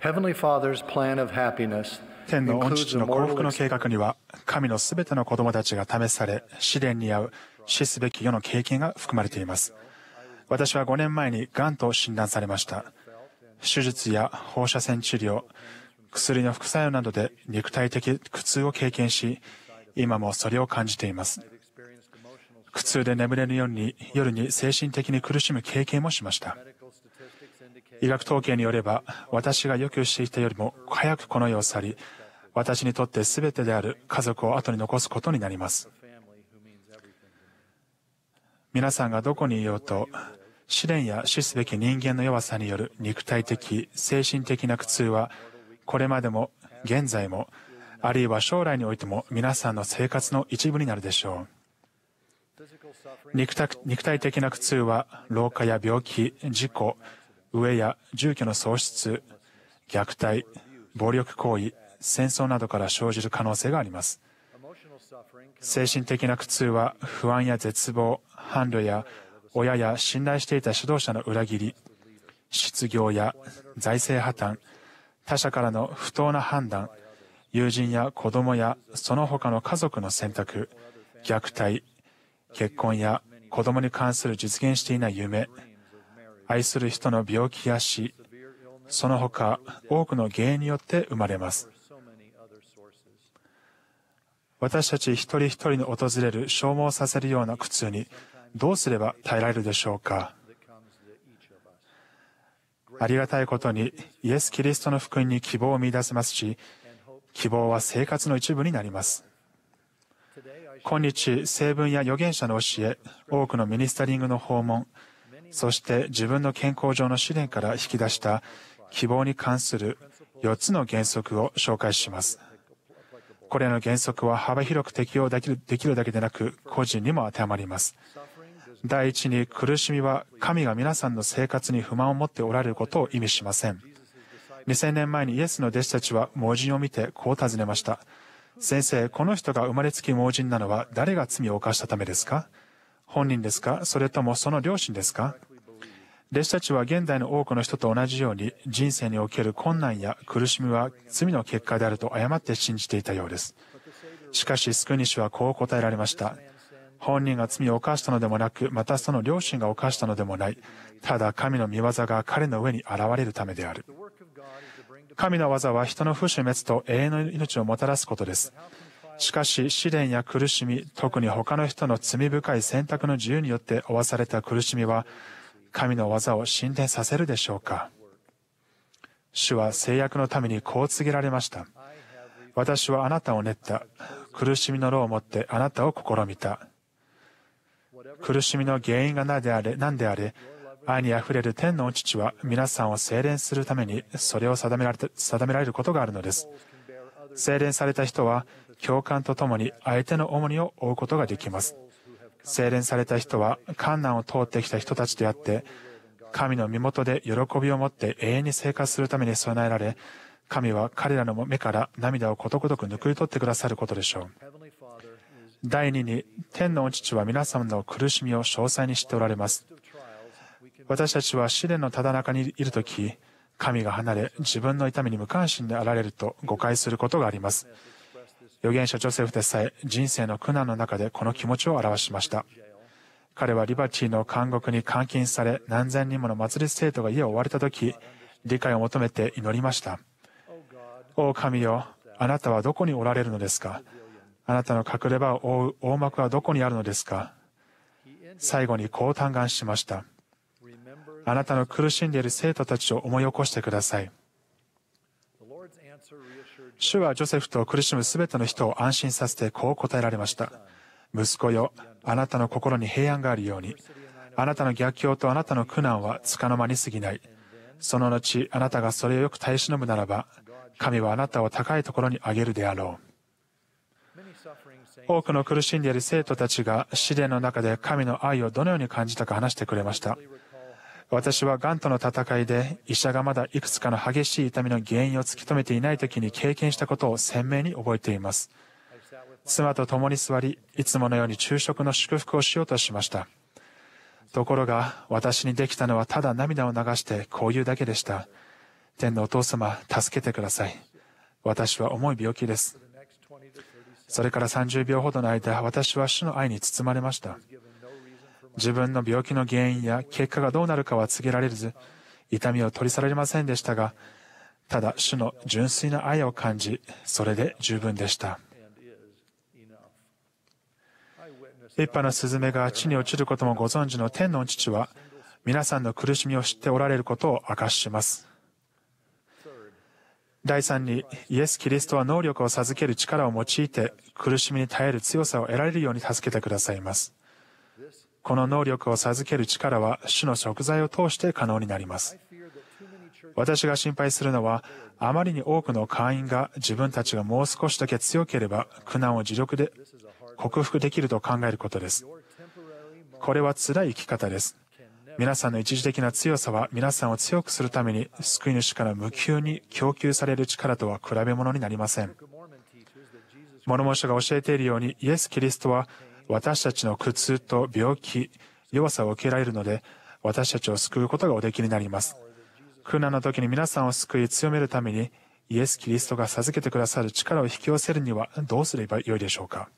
天の御父の幸福の計画には、神のすべての子供たちが試され、試練に遭う、死すべき世の経験が含まれています。私は5年前に癌と診断されました。手術や放射線治療、薬の副作用などで肉体的苦痛を経験し、今もそれを感じています。苦痛で眠れるように夜に精神的に苦しむ経験もしました。医学統計によれば、私がよくしていたよりも早くこの世を去り、私にとって全てである家族を後に残すことになります。皆さんがどこにいようと、試練や死すべき人間の弱さによる肉体的、精神的な苦痛は、これまでも、現在も、あるいは将来においても皆さんの生活の一部になるでしょう。肉体的な苦痛は、老化や病気、事故、飢えや住居の喪失、虐待、暴力行為、戦争などから生じる可能性があります。精神的な苦痛は不安や絶望、伴侶や親や信頼していた指導者の裏切り、失業や財政破綻、他者からの不当な判断、友人や子供やその他の家族の選択、虐待、結婚や子供に関する実現していない夢、愛する人の病気や死、その他多くの原因によって生まれます。私たち一人一人の訪れる消耗させるような苦痛にどうすれば耐えられるでしょうかありがたいことにイエス・キリストの福音に希望を見出せますし希望は生活の一部になります今日、成文や預言者の教え、多くのミニスタリングの訪問、そして自分の健康上の試練から引き出した希望に関する4つの原則を紹介します。これらの原則は幅広く適用できるできるだけでなく、個人にも当てはまります。第一に、苦しみは神が皆さんの生活に不満を持っておられることを意味しません。2000年前にイエスの弟子たちは盲人を見てこう尋ねました。先生、この人が生まれつき盲人なのは誰が罪を犯したためですか本人ですかそれともその両親ですか弟子たちは現代の多くの人と同じように人生における困難や苦しみは罪の結果であると誤って信じていたようです。しかし、スクニシはこう答えられました。本人が罪を犯したのでもなく、またその両親が犯したのでもない。ただ神の御業が彼の上に現れるためである。神の技は人の不死滅と永遠の命をもたらすことです。しかし、試練や苦しみ、特に他の人の罪深い選択の自由によって負わされた苦しみは、神の技を進展させるでしょうか主は制約のためにこう告げられました。私はあなたを練った。苦しみの労をもってあなたを試みた。苦しみの原因が何であれ、何であれ、愛に溢れる天のお父は皆さんを精錬するためにそれを定められ定められることがあるのです。精錬された人は共感とともに相手の重荷を負うことができます。精錬された人は艱難を通ってきた人たちであって、神の身元で喜びを持って永遠に生活するために備えられ、神は彼らの目から涙をことごとくくい取ってくださることでしょう。第2に、天のお父は皆様の苦しみを詳細に知っておられます。私たちは試練のただ中にいるとき、神が離れ、自分の痛みに無関心であられると誤解することがあります。預言者ジョセフでさえ人生の苦難の中でこの気持ちを表しました。彼はリバティの監獄に監禁され何千人もの祭り生徒が家を追われた時、理解を求めて祈りました。お神よ、あなたはどこにおられるのですかあなたの隠れ場を覆う大幕はどこにあるのですか最後にこう嘆願しました。あなたの苦しんでいる生徒たちを思い起こしてください。主はジョセフと苦しむすべての人を安心させてこう答えられました。息子よ、あなたの心に平安があるように。あなたの逆境とあなたの苦難はつかの間に過ぎない。その後、あなたがそれをよく耐え忍ぶならば、神はあなたを高いところにあげるであろう。多くの苦しんでいる生徒たちが試練の中で神の愛をどのように感じたか話してくれました。私は癌との戦いで医者がまだいくつかの激しい痛みの原因を突き止めていない時に経験したことを鮮明に覚えています。妻と共に座り、いつものように昼食の祝福をしようとしました。ところが、私にできたのはただ涙を流してこういうだけでした。天のお父様、助けてください。私は重い病気です。それから30秒ほどの間、私は主の愛に包まれました。自分の病気の原因や結果がどうなるかは告げられず、痛みを取り去られませんでしたが、ただ主の純粋な愛を感じ、それで十分でした。一派のスズメが地に落ちることもご存知の天の父は、皆さんの苦しみを知っておられることを明かしします。第3に、イエス・キリストは能力を授ける力を用いて、苦しみに耐える強さを得られるように助けてくださいます。この能力を授ける力は主の食材を通して可能になります。私が心配するのは、あまりに多くの会員が自分たちがもう少しだけ強ければ苦難を自力で克服できると考えることです。これは辛い生き方です。皆さんの一時的な強さは皆さんを強くするために救い主から無給に供給される力とは比べ物になりません。物申しが教えているようにイエス・キリストは私たちの苦痛と病気、弱さを受けられるので、私たちを救うことがおできになります。苦難の時に皆さんを救い強めるために、イエス・キリストが授けてくださる力を引き寄せるにはどうすればよいでしょうか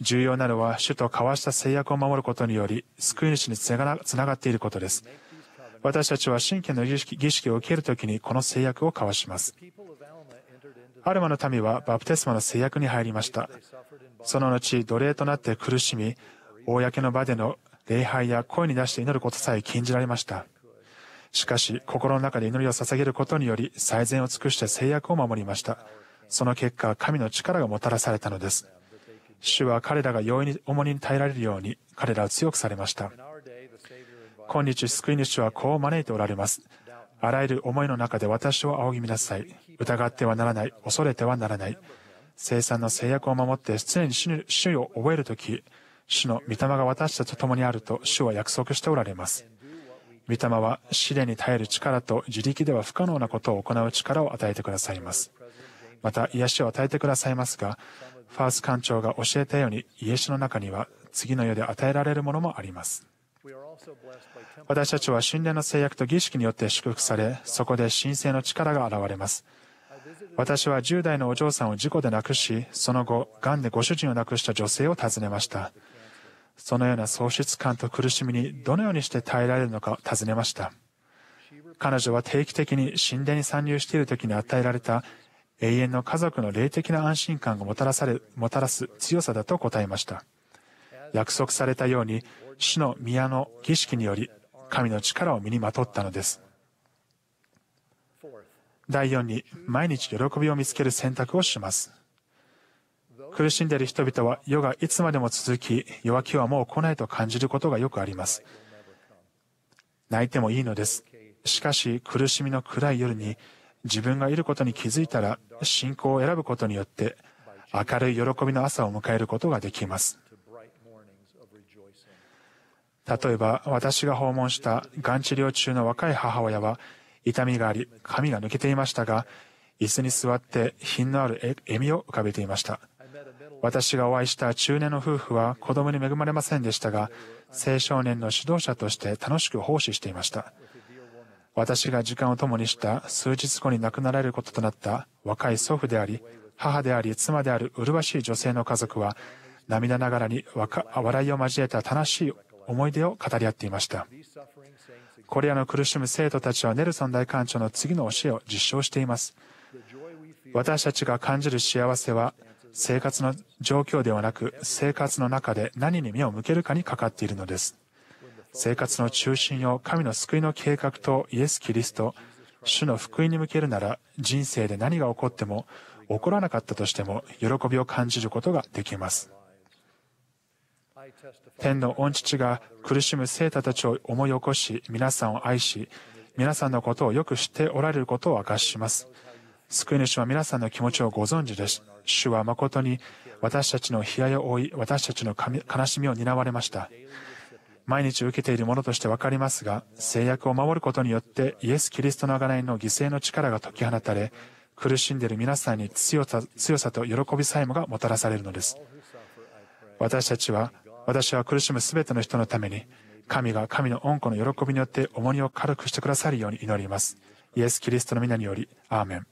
重要なのは、主と交わした制約を守ることにより、救い主につながっていることです。私たちは神経の儀式を受けるときにこの制約を交わします。アルマの民はバプテスマの制約に入りました。その後、奴隷となって苦しみ、公の場での礼拝や声に出して祈ることさえ禁じられました。しかし、心の中で祈りを捧げることにより、最善を尽くして制約を守りました。その結果、神の力がもたらされたのです。主は彼らが容易に重荷に耐えられるように、彼らを強くされました。今日、救い主はこう招いておられます。あらゆる思いの中で私を仰ぎみなさい。疑ってはならない。恐れてはならない。生産の制約を守って常に主を覚えるとき、主の御霊が私たちと共にあると主は約束しておられます。御霊は試練に耐える力と自力では不可能なことを行う力を与えてくださいます。また癒しを与えてくださいますが、ファース館長が教えたように癒しの中には次の世で与えられるものもあります。私たちは神殿の制約と儀式によって祝福され、そこで神聖の力が現れます。私は10代のお嬢さんを事故で亡くし、その後、癌でご主人を亡くした女性を訪ねました。そのような喪失感と苦しみにどのようにして耐えられるのか尋ねました。彼女は定期的に神殿に参入している時に与えられた永遠の家族の霊的な安心感がもたらされ、もたらす強さだと答えました。約束されたように、主の宮の儀式により、神の力を身にまとったのです。第4に毎日喜びを見つける選択をします。苦しんでいる人々は世がいつまでも続き弱気はもう来ないと感じることがよくあります。泣いてもいいのです。しかし苦しみの暗い夜に自分がいることに気づいたら信仰を選ぶことによって明るい喜びの朝を迎えることができます。例えば私が訪問したがん治療中の若い母親は痛みがあり、髪が抜けていましたが、椅子に座って品のある笑みを浮かべていました。私がお会いした中年の夫婦は子供に恵まれませんでしたが、青少年の指導者として楽しく奉仕していました。私が時間を共にした数日後に亡くなられることとなった若い祖父であり、母であり、妻である麗しい女性の家族は、涙ながらに笑いを交えた楽しい思い出を語り合っていました。これらの苦しむ生徒たちはネルソン大官長の次の教えを実証しています。私たちが感じる幸せは生活の状況ではなく生活の中で何に目を向けるかにかかっているのです。生活の中心を神の救いの計画とイエス・キリスト、主の福音に向けるなら人生で何が起こっても起こらなかったとしても喜びを感じることができます。天の御父が苦しむ生徒たちを思い起こし、皆さんを愛し、皆さんのことをよく知っておられることを明かしします。救い主は皆さんの気持ちをご存知です。主は誠に私たちの悲哀を追い、私たちの悲しみを担われました。毎日受けているものとしてわかりますが、制約を守ることによってイエス・キリストの贖いの犠牲の力が解き放たれ、苦しんでいる皆さんに強さ、強さと喜びさえもがもたらされるのです。私たちは私は苦しむ全ての人のために、神が神の恩子の喜びによって重荷を軽くしてくださるように祈ります。イエス・キリストの皆により、アーメン。